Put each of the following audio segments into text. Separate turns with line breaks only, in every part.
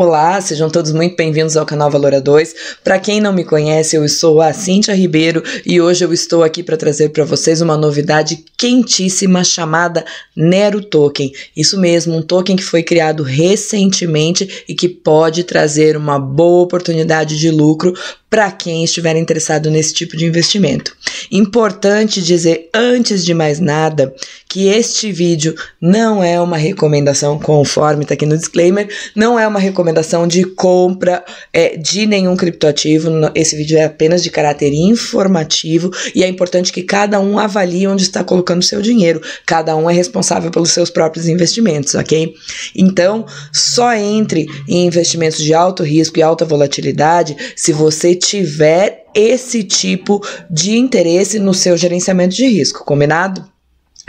Olá, sejam todos muito bem-vindos ao canal Valora 2. Para quem não me conhece, eu sou a Cíntia Ribeiro e hoje eu estou aqui para trazer para vocês uma novidade quentíssima chamada Nero Token. Isso mesmo, um token que foi criado recentemente e que pode trazer uma boa oportunidade de lucro para quem estiver interessado nesse tipo de investimento. Importante dizer, antes de mais nada, que este vídeo não é uma recomendação, conforme está aqui no disclaimer, não é uma recomendação de compra é, de nenhum criptoativo. Esse vídeo é apenas de caráter informativo e é importante que cada um avalie onde está colocando seu dinheiro. Cada um é responsável pelos seus próprios investimentos, ok? Então, só entre em investimentos de alto risco e alta volatilidade se você tiver esse tipo de interesse no seu gerenciamento de risco, combinado?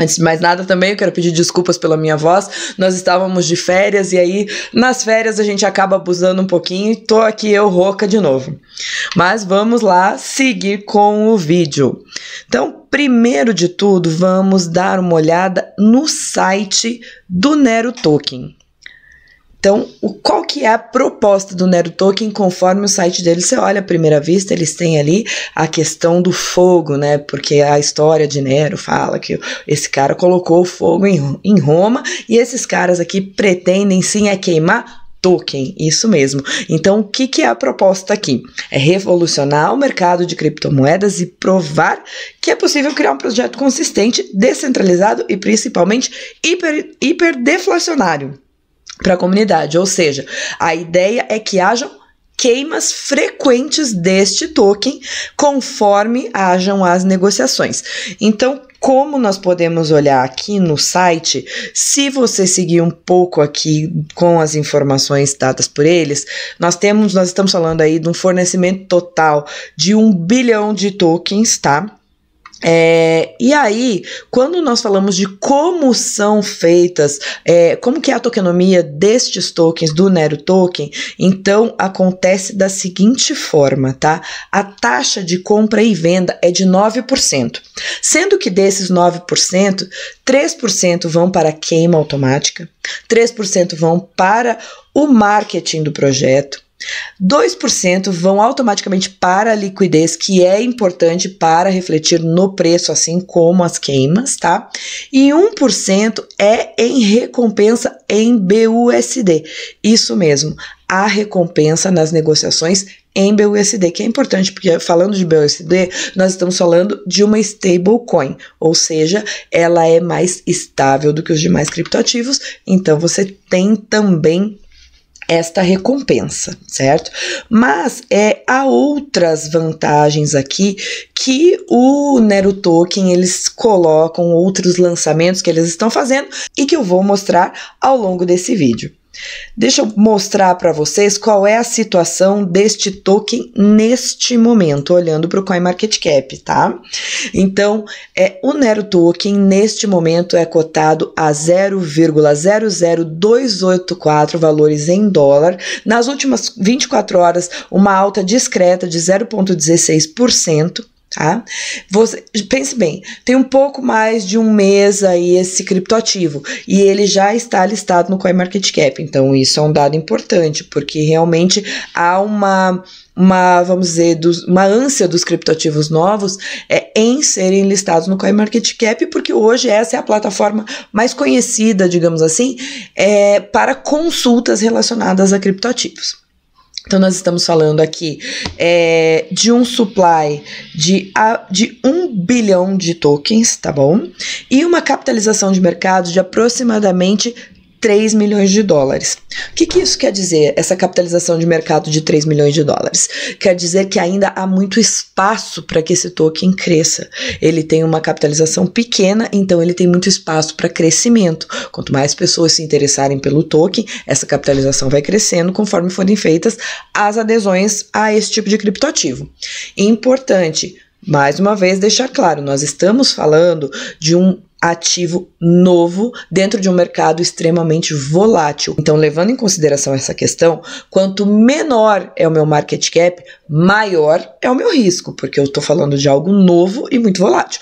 Antes de mais nada, também eu quero pedir desculpas pela minha voz. Nós estávamos de férias e aí nas férias a gente acaba abusando um pouquinho e tô aqui eu rouca de novo. Mas vamos lá seguir com o vídeo. Então, primeiro de tudo, vamos dar uma olhada no site do Nero Token. Então, o, qual que é a proposta do Nero Tolkien? Conforme o site dele, você olha à primeira vista, eles têm ali a questão do fogo, né? Porque a história de Nero fala que esse cara colocou fogo em, em Roma e esses caras aqui pretendem sim é queimar Token, isso mesmo. Então, o que, que é a proposta aqui? É revolucionar o mercado de criptomoedas e provar que é possível criar um projeto consistente, descentralizado e principalmente hiper, deflacionário para a comunidade. Ou seja, a ideia é que hajam queimas frequentes deste token conforme hajam as negociações. Então, como nós podemos olhar aqui no site, se você seguir um pouco aqui com as informações dadas por eles, nós temos, nós estamos falando aí de um fornecimento total de um bilhão de tokens, tá? É, e aí, quando nós falamos de como são feitas, é, como que é a tokenomia destes tokens, do Nero Token, então acontece da seguinte forma, tá? A taxa de compra e venda é de 9%, sendo que desses 9%, 3% vão para queima automática, 3% vão para o marketing do projeto, 2% vão automaticamente para a liquidez, que é importante para refletir no preço, assim como as queimas, tá? E 1% é em recompensa em BUSD. Isso mesmo, a recompensa nas negociações em BUSD, que é importante, porque falando de BUSD, nós estamos falando de uma stablecoin, ou seja, ela é mais estável do que os demais criptoativos, então você tem também esta recompensa, certo? Mas é, há outras vantagens aqui que o Nero Token eles colocam outros lançamentos que eles estão fazendo e que eu vou mostrar ao longo desse vídeo. Deixa eu mostrar para vocês qual é a situação deste token neste momento, olhando para o CoinMarketCap, tá? Então, é, o Nero Token neste momento é cotado a 0,00284 valores em dólar. Nas últimas 24 horas, uma alta discreta de 0,16% tá? Você, pense bem, tem um pouco mais de um mês aí esse criptoativo e ele já está listado no CoinMarketCap, então isso é um dado importante, porque realmente há uma uma, vamos dizer, dos, uma ânsia dos criptoativos novos é, em serem listados no CoinMarketCap, porque hoje essa é a plataforma mais conhecida, digamos assim, é, para consultas relacionadas a criptoativos. Então, nós estamos falando aqui é, de um supply de, de 1 bilhão de tokens, tá bom? E uma capitalização de mercado de aproximadamente 3 milhões de dólares. O que, que, isso quer dizer, essa capitalização de mercado de 3 milhões de dólares? Quer dizer que ainda há muito espaço para que esse token cresça. Ele tem uma capitalização pequena, então ele tem muito espaço para crescimento. Quanto mais pessoas se interessarem pelo token, essa capitalização vai crescendo conforme forem feitas as adesões a esse tipo de criptoativo. Importante, mais uma vez, deixar claro: nós estamos falando de um ativo novo dentro de um mercado extremamente volátil. Então, levando em consideração essa questão, quanto menor é o meu market cap, maior é o meu risco, porque eu estou falando de algo novo e muito volátil.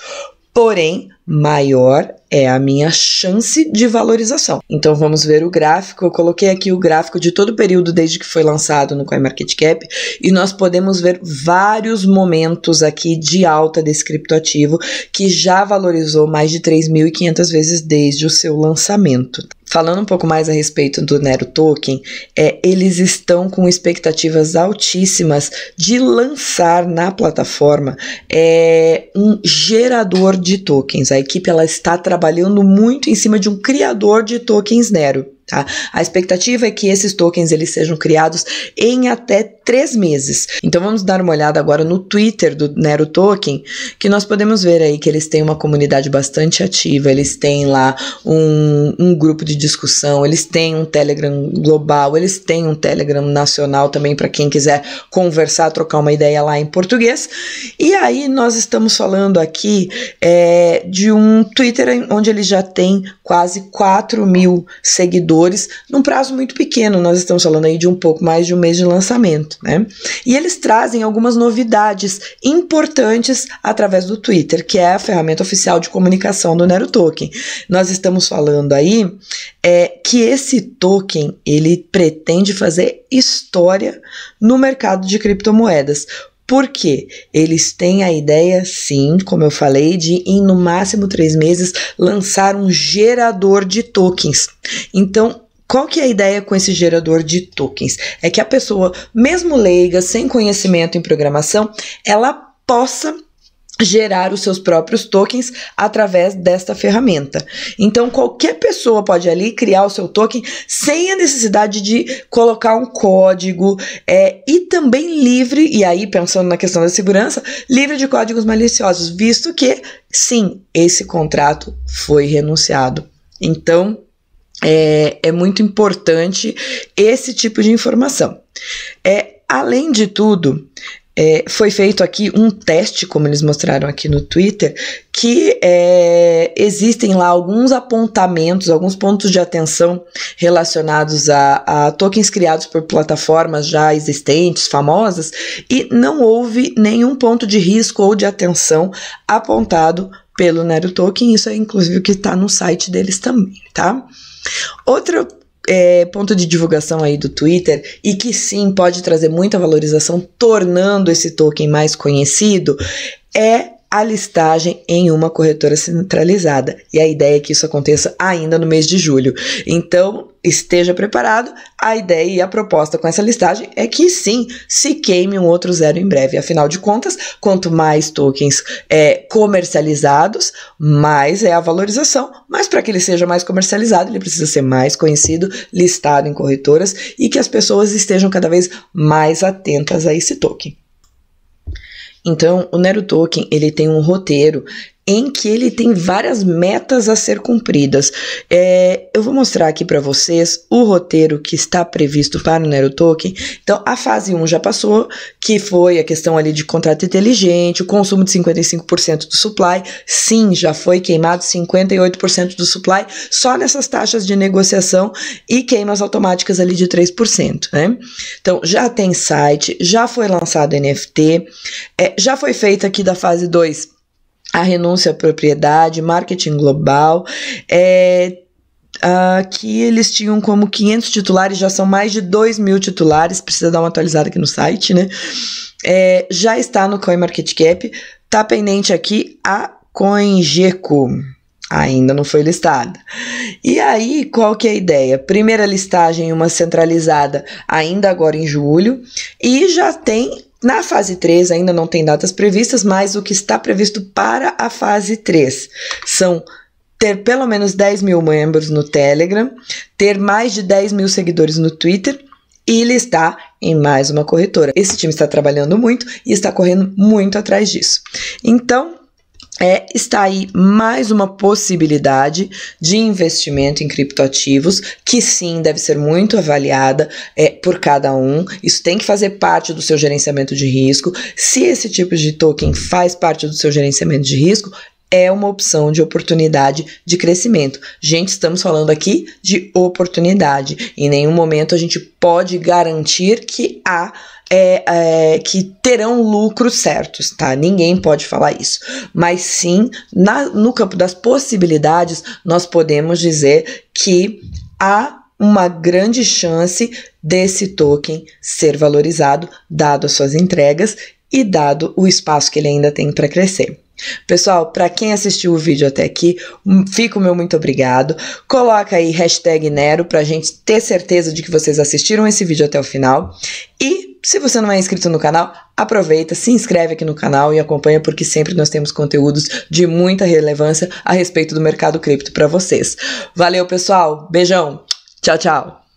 Porém, maior é a minha chance de valorização. Então vamos ver o gráfico. Eu coloquei aqui o gráfico de todo o período desde que foi lançado no CoinMarketCap e nós podemos ver vários momentos aqui de alta desse criptoativo que já valorizou mais de 3.500 vezes desde o seu lançamento. Falando um pouco mais a respeito do Nero Tolkien, é, eles estão com expectativas altíssimas de lançar na plataforma é, um gerador de tokens. A equipe ela está trabalhando muito em cima de um criador de tokens Nero. Tá? A expectativa é que esses tokens eles sejam criados em até três meses. Então vamos dar uma olhada agora no Twitter do Nero Token, que nós podemos ver aí que eles têm uma comunidade bastante ativa, eles têm lá um, um grupo de discussão, eles têm um Telegram global, eles têm um Telegram nacional também para quem quiser conversar, trocar uma ideia lá em português. E aí nós estamos falando aqui é, de um Twitter onde ele já tem quase 4 mil seguidores produtores num prazo muito pequeno, nós estamos falando aí de um pouco mais de um mês de lançamento, né? E eles trazem algumas novidades importantes através do Twitter, que é a ferramenta oficial de comunicação do Nero Token. Nós estamos falando aí é, que esse token ele pretende fazer história no mercado de criptomoedas porque eles têm a ideia, sim, como eu falei, de em no máximo três meses lançar um gerador de tokens. Então, qual que é a ideia com esse gerador de tokens? É que a pessoa, mesmo leiga, sem conhecimento em programação, ela possa gerar os seus próprios tokens através desta ferramenta. Então qualquer pessoa pode ali criar o seu token sem a necessidade de colocar um código é, e também livre e aí pensando na questão da segurança livre de códigos maliciosos visto que sim esse contrato foi renunciado. Então é, é muito importante esse tipo de informação. É, além de tudo, é, foi feito aqui um teste, como eles mostraram aqui no Twitter, que é, existem lá alguns apontamentos, alguns pontos de atenção relacionados a, a, tokens criados por plataformas já existentes, famosas, e não houve nenhum ponto de risco ou de atenção apontado pelo Nero Token. Isso é inclusive o que está no site deles também, tá? Outro é, ponto de divulgação aí do Twitter e que sim pode trazer muita valorização, tornando esse token mais conhecido, é a listagem em uma corretora centralizada. E a ideia é que isso aconteça ainda no mês de julho. Então, esteja preparado. A ideia e a proposta com essa listagem é que sim, se queime um outro zero em breve. Afinal de contas, quanto mais tokens é, comercializados, mais é a valorização. Mas para que ele seja mais comercializado, ele precisa ser mais conhecido, listado em corretoras e que as pessoas estejam cada vez mais atentas a esse token. Então, o Nero Tolkien, ele tem um roteiro em que ele tem várias metas a ser cumpridas. É, eu vou mostrar aqui para vocês o roteiro que está previsto para o Token. Então, a fase 1 já passou, que foi a questão ali de contrato inteligente, o consumo de 55% do supply. Sim, já foi queimado 58% do supply só nessas taxas de negociação e queimas automáticas ali de 3%. Né? Então, já tem site, já foi lançado NFT, é, já foi feita aqui da fase 2 a renúncia à propriedade, marketing global, é, uh, que eles tinham como 500 titulares, já são mais de 2 mil titulares, precisa dar uma atualizada aqui no site, né? É, já está no CoinMarketCap, tá pendente aqui a CoinGecko. Ainda não foi listada. E aí, qual que é a ideia? Primeira listagem, uma centralizada, ainda agora em julho, e já tem na fase 3 ainda não tem datas previstas, mas o que está previsto para a fase 3 são ter pelo menos 10 mil membros no Telegram, ter mais de 10 mil seguidores no Twitter e listar em mais uma corretora. Esse time está trabalhando muito e está correndo muito atrás disso. Então, é, está aí mais uma possibilidade de investimento em criptoativos, que sim, deve ser muito avaliada é, por cada um. Isso tem que fazer parte do seu gerenciamento de risco. Se esse tipo de token faz parte do seu gerenciamento de risco, é uma opção de oportunidade de crescimento. Gente, estamos falando aqui de oportunidade. Em nenhum momento a gente pode garantir que há é, é, que terão lucros certos, tá? Ninguém pode falar isso. Mas sim, na, no campo das possibilidades, nós podemos dizer que há uma grande chance desse token ser valorizado, dado as suas entregas e dado o espaço que ele ainda tem para crescer. Pessoal, para quem assistiu o vídeo até aqui, fico o meu muito obrigado. Coloca aí hashtag Nero a gente ter certeza de que vocês assistiram esse vídeo até o final. E se você não é inscrito no canal, aproveita, se inscreve aqui no canal e acompanha porque sempre nós temos conteúdos de muita relevância a respeito do mercado cripto para vocês. Valeu, pessoal. Beijão. Tchau, tchau.